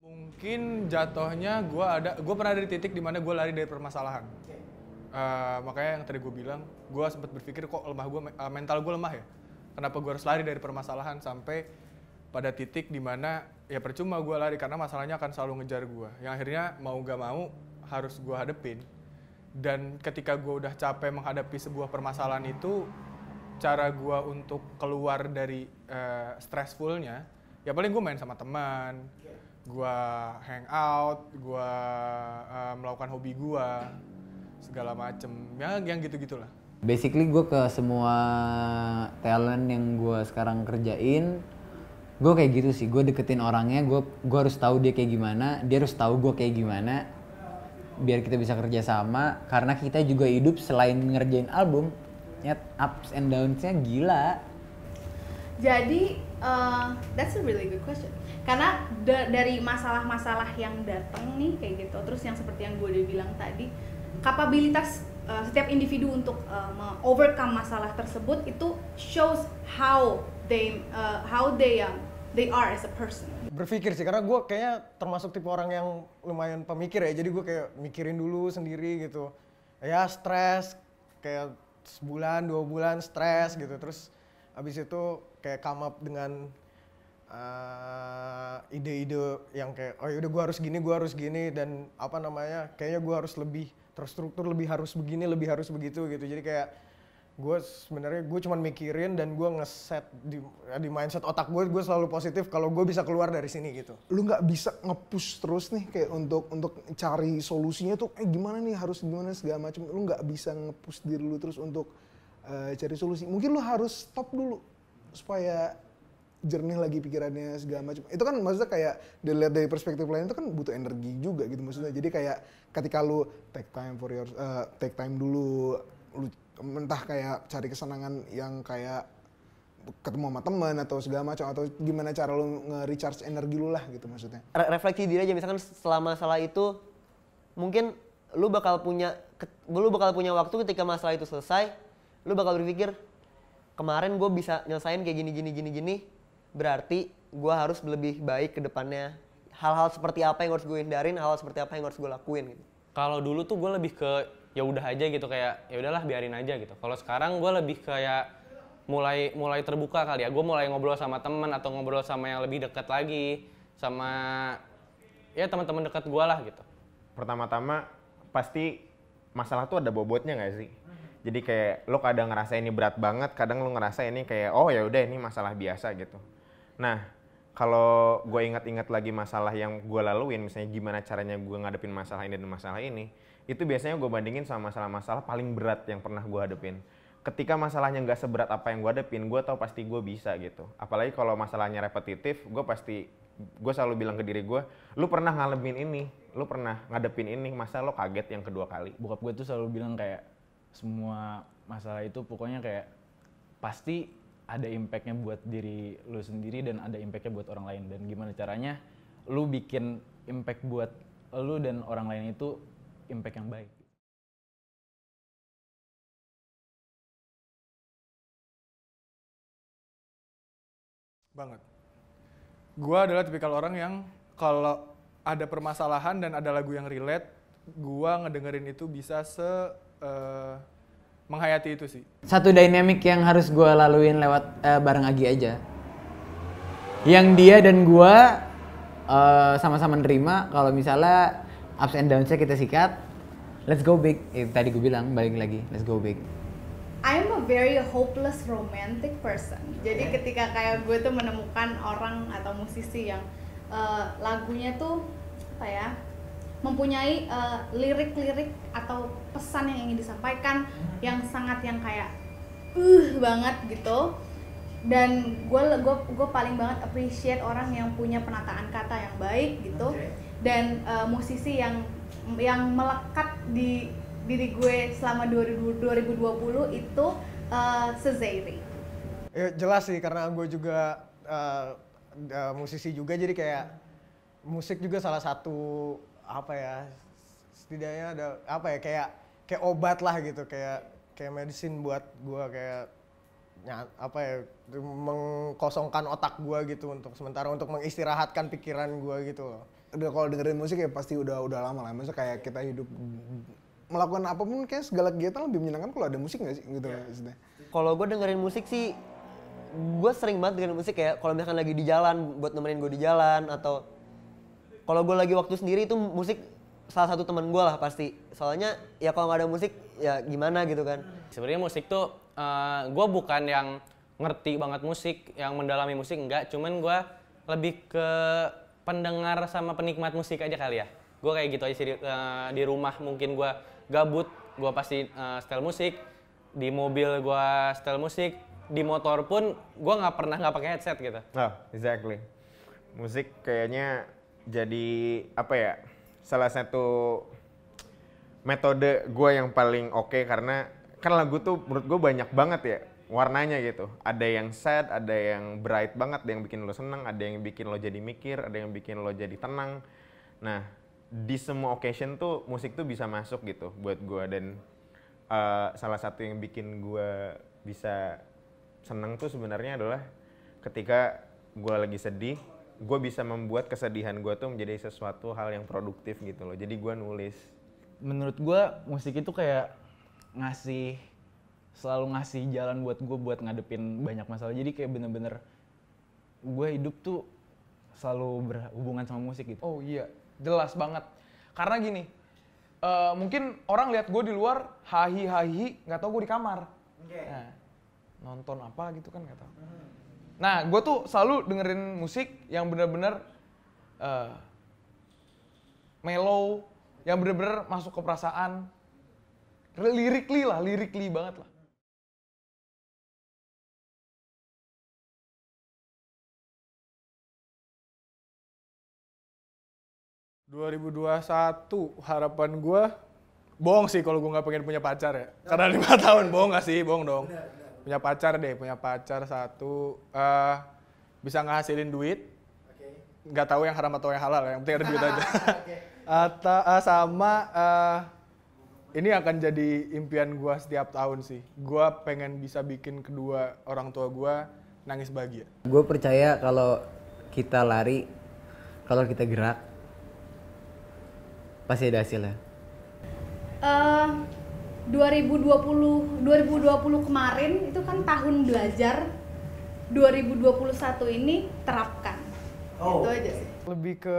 Mungkin jatohnya gue ada, gue pernah ada di titik dimana gue lari dari permasalahan. Uh, makanya yang tadi gue bilang, gue sempat berpikir kok lemah gue, uh, eh, mental gue lemah ya. Kenapa gue harus lari dari permasalahan sampai pada titik dimana ya percuma gue lari karena masalahnya akan selalu ngejar gue. Yang akhirnya mau gak mau harus gue hadepin. Dan ketika gue udah capek menghadapi sebuah permasalahan itu, cara gue untuk keluar dari uh, stressfulnya, ya paling gue main sama teman, iya gue hangout gue uh, melakukan hobi gue segala macem ya yang gitu gitulah basically gue ke semua talent yang gue sekarang kerjain gue kayak gitu sih gue deketin orangnya gue gua harus tahu dia kayak gimana dia harus tahu gue kayak gimana biar kita bisa kerja sama karena kita juga hidup selain ngerjain album ya ups and downsnya gila jadi uh, that's a really good question karena da dari masalah-masalah yang datang nih kayak gitu terus yang seperti yang gue udah bilang tadi kapabilitas uh, setiap individu untuk uh, eh, overcome masalah tersebut itu shows how they uh, how they um, they are as a person berpikir sih karena gue kayaknya termasuk tipe orang yang lumayan pemikir ya jadi gue kayak mikirin dulu sendiri gitu ya stres kayak sebulan dua bulan stres gitu terus habis itu kayak come up dengan ide eh, ide-ide yang kayak oh udah gue harus gini gue harus gini dan apa namanya kayaknya gue harus lebih terstruktur lebih harus begini lebih harus begitu gitu jadi kayak gue sebenarnya gue cuman mikirin dan gue ngeset di, di mindset otak gue gue selalu positif kalau gue bisa keluar dari sini gitu lu nggak bisa ngepush terus nih kayak untuk untuk cari solusinya tuh eh, gimana nih harus gimana segala macam lu nggak bisa ngepush diri lu terus untuk Eh, cari solusi mungkin lo harus stop dulu supaya jernih lagi pikirannya segala macam itu kan maksudnya kayak dilihat dari perspektif lain itu kan butuh energi juga gitu maksudnya jadi kayak ketika lu take time for your uh, take time dulu lu entah kayak cari kesenangan yang kayak ketemu sama teman atau segala macam atau gimana cara lu nge-recharge energi lu lah gitu maksudnya. Re refleksi diri aja misalkan selama salah itu mungkin lu bakal punya lu bakal punya waktu ketika masalah itu selesai lu bakal berpikir kemarin gue bisa nyelesain kayak gini gini gini gini berarti gue harus lebih baik ke depannya hal-hal seperti apa yang harus gue hindarin hal-hal seperti apa yang harus gue lakuin gitu kalau dulu tuh gue lebih ke ya udah aja gitu kayak ya udahlah biarin aja gitu kalau sekarang gue lebih kayak mulai mulai terbuka kali ya gue mulai ngobrol sama teman atau ngobrol sama yang lebih dekat lagi sama ya teman-teman dekat gue lah gitu pertama-tama pasti masalah tuh ada bobotnya nggak sih jadi kayak lo kadang ngerasa ini berat banget, kadang lo ngerasa ini kayak oh ya udah ini masalah biasa gitu. Nah, kalau gue ingat-ingat lagi masalah yang gue laluin, misalnya gimana caranya gue ngadepin masalah ini dan masalah ini, itu biasanya gue bandingin sama masalah-masalah paling berat yang pernah gue hadepin. Ketika masalahnya nggak seberat apa yang gue hadepin, gue tau pasti gue bisa gitu. Apalagi kalau masalahnya repetitif, gue pasti gue selalu bilang ke diri gue, lu pernah ngalamin ini, lu pernah ngadepin ini, masa lo kaget yang kedua kali? Bokap gue tuh selalu bilang kayak, semua masalah itu pokoknya kayak pasti ada impactnya buat diri lu sendiri dan ada impactnya buat orang lain dan gimana caranya lu bikin impact buat lu dan orang lain itu impact yang baik. Banget. Gua adalah tipikal orang yang kalau ada permasalahan dan ada lagu yang relate, gua ngedengerin itu bisa se Eh, menghayati itu sih. Satu dinamik yang harus gue laluin lewat uh, bareng Agi aja. Yang dia dan gue uh, sama-sama nerima kalau misalnya ups and downs-nya kita sikat, let's go big. Eh, tadi gue bilang balik lagi, let's go big. I'm a very hopeless romantic person. Jadi ketika kayak gue tuh menemukan orang atau musisi yang uh, lagunya tuh apa ya mempunyai eh, lirik-lirik uh, atau pesan yang ingin disampaikan hmm. yang sangat yang kayak uh banget gitu dan gue gue gue paling banget appreciate orang yang punya penataan kata yang baik gitu dan uh, musisi yang yang melekat di diri gue selama 2020 itu uh, Sezairi. Ya, jelas sih karena gue juga uh, uh, musisi juga jadi kayak musik juga salah satu apa ya setidaknya ada apa ya kayak kayak obat lah gitu kayak kayak medicine buat gue kayak apa ya mengkosongkan otak gue gitu untuk sementara untuk mengistirahatkan pikiran gue gitu loh udah kalau dengerin musik ya pasti udah udah lama lah masa kayak kita hidup melakukan apapun kayak segala kegiatan lebih menyenangkan kalau ada musik gak sih gitu yeah. kalau gue dengerin musik sih gue sering banget dengerin musik ya kalau misalkan lagi di jalan buat nemenin gue di jalan atau kalau gue lagi waktu sendiri itu musik salah satu teman gue lah pasti soalnya ya kalau nggak ada musik ya gimana gitu kan sebenarnya musik tuh uh, eh, gue bukan yang ngerti banget musik yang mendalami musik enggak cuman gue lebih ke pendengar sama penikmat musik aja kali ya gue kayak gitu aja sih di, uh, di rumah mungkin gue gabut gue pasti uh, setel musik di mobil gue style musik di motor pun gue nggak pernah nggak pakai headset gitu. Nah, oh, exactly. Musik kayaknya jadi apa ya salah satu metode gue yang paling oke okay karena kan lagu tuh menurut gue banyak banget ya warnanya gitu. Ada yang sad, ada yang bright banget, ada yang bikin lo seneng, ada yang bikin lo jadi mikir, ada yang bikin lo jadi tenang. Nah, di semua occasion tuh musik tuh bisa masuk gitu buat gue dan uh, salah satu yang bikin gue bisa seneng tuh sebenarnya adalah ketika gue lagi sedih gue bisa membuat kesedihan gue tuh menjadi sesuatu hal yang produktif gitu loh. Jadi gue nulis. Menurut gue musik itu kayak ngasih selalu ngasih jalan buat gue buat ngadepin banyak masalah. Jadi kayak bener-bener gue hidup tuh selalu berhubungan sama musik gitu. Oh iya, jelas banget. Karena gini, uh, mungkin orang lihat gue di luar hahi hahi nggak tau gue di kamar. Okay. Nah, nonton apa gitu kan nggak tau. Hmm Nah, gue tuh selalu dengerin musik yang bener-bener uh, mellow, yang bener-bener masuk ke perasaan. Lirikly lah, lirikly banget lah. ...2021 harapan gue... ...bohong sih kalau gue nggak pengen punya pacar ya. Karena lima tahun, bohong gak sih? Bohong dong punya pacar deh punya pacar satu uh, bisa ngehasilin duit nggak okay. tahu yang haram atau yang halal yang penting ada duit aja okay. atau uh, eh, sama uh, ini akan jadi impian gue setiap tahun sih gue pengen bisa bikin kedua orang tua gue nangis bahagia gue percaya kalau kita lari kalau kita gerak pasti ada hasilnya uh, 2020 2020 kemarin itu kan tahun belajar 2021 ini terapkan. Oh. Itu aja sih. Lebih ke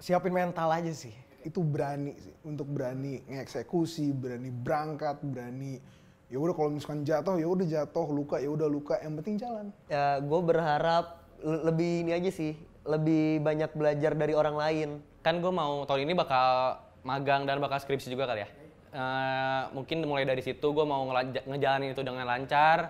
siapin mental aja sih. Itu berani sih untuk berani ngeksekusi, berani berangkat, berani ya udah kalau misalkan jatuh ya udah jatuh, luka ya udah luka, yang penting jalan. Ya gue berharap lebih ini aja sih, lebih banyak belajar dari orang lain. Kan gue mau tahun ini bakal magang dan bakal skripsi juga kali ya. Eh, mungkin mulai dari situ gue mau ngejalanin itu dengan lancar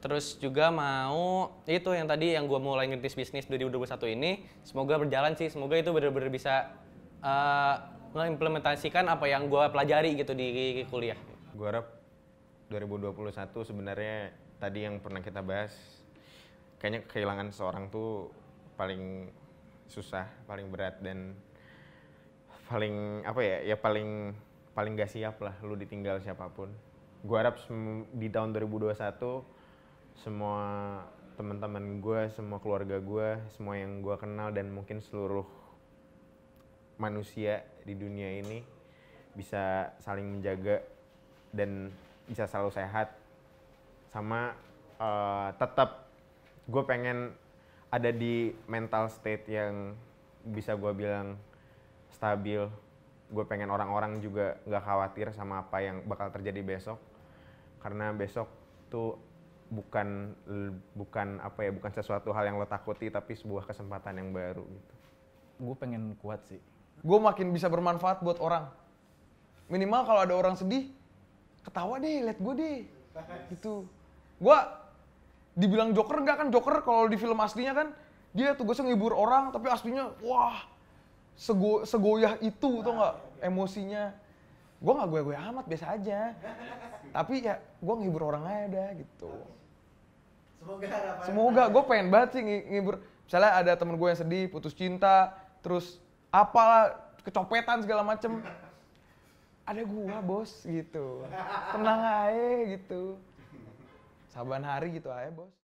terus juga mau itu yang tadi yang gue mulai ngerintis bisnis 2021 ini semoga berjalan sih semoga itu benar-benar bisa uh, mengimplementasikan apa yang gue pelajari gitu di kuliah gue harap 2021 sebenarnya tadi yang pernah kita bahas kayaknya kehilangan seorang tuh paling susah paling berat dan paling apa ya ya paling paling gak siap lah lu ditinggal siapapun. Gue harap di tahun 2021 semua teman-teman gue, semua keluarga gue, semua yang gue kenal dan mungkin seluruh manusia di dunia ini bisa saling menjaga dan bisa selalu sehat sama uh, tetap gue pengen ada di mental state yang bisa gue bilang stabil gue pengen orang-orang juga nggak khawatir sama apa yang bakal terjadi besok karena besok tuh bukan bukan apa ya bukan sesuatu hal yang lo takuti tapi sebuah kesempatan yang baru gitu gue pengen kuat sih gue makin bisa bermanfaat buat orang minimal kalau ada orang sedih ketawa deh liat gue deh gitu gue dibilang joker nggak kan joker kalau di film aslinya kan dia tugasnya ngibur orang tapi aslinya wah sego segoyah itu nah, tuh nggak ya, emosinya gue nggak gue gue amat biasa aja tapi ya gue ngibur orang aja dah gitu semoga semoga gue pengen banget sih ngibur misalnya ada temen gue yang sedih putus cinta terus apalah kecopetan segala macem ada gua bos gitu tenang aja gitu saban hari gitu aja bos